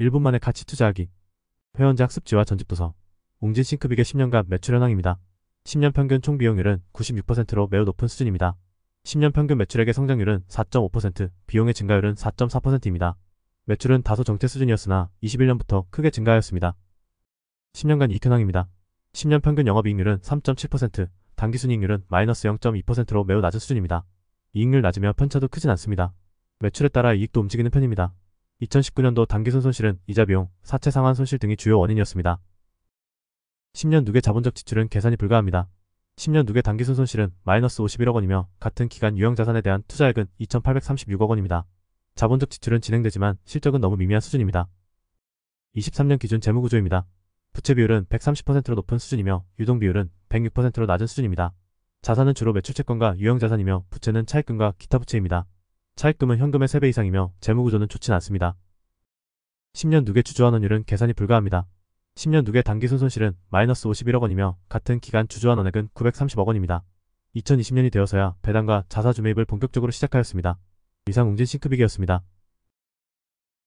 1분 만에 가치 투자하기 회원자 학습지와 전집도서 웅진 싱크빅의 10년간 매출 현황입니다. 10년 평균 총 비용률은 96%로 매우 높은 수준입니다. 10년 평균 매출액의 성장률은 4.5%, 비용의 증가율은 4.4%입니다. 매출은 다소 정체 수준이었으나 21년부터 크게 증가하였습니다. 10년간 이익현황입니다. 10년 평균 영업이익률은 3.7%, 단기순이익률은 마이너스 0.2%로 매우 낮은 수준입니다. 이익률 낮으며 편차도 크진 않습니다. 매출에 따라 이익도 움직이는 편입니다. 2019년도 단기순 손실은 이자 비용, 사채 상환 손실 등이 주요 원인이었습니다. 10년 누계 자본적 지출은 계산이 불가합니다. 10년 누계 단기순 손실은 마이너스 51억 원이며 같은 기간 유형 자산에 대한 투자액은 2,836억 원입니다. 자본적 지출은 진행되지만 실적은 너무 미미한 수준입니다. 23년 기준 재무구조입니다. 부채 비율은 130%로 높은 수준이며 유동 비율은 106%로 낮은 수준입니다. 자산은 주로 매출 채권과 유형 자산이며 부채는 차익금과 기타 부채입니다. 차입금은 현금의 3배 이상이며 재무구조는 좋진 않습니다. 10년 누계 주주환원율은 계산이 불가합니다. 10년 누계 단기순 손실은 마이너스 51억 원이며 같은 기간 주주환원액은 930억 원입니다. 2020년이 되어서야 배당과 자사주매입을 본격적으로 시작하였습니다. 이상 웅진 싱크빅이었습니다.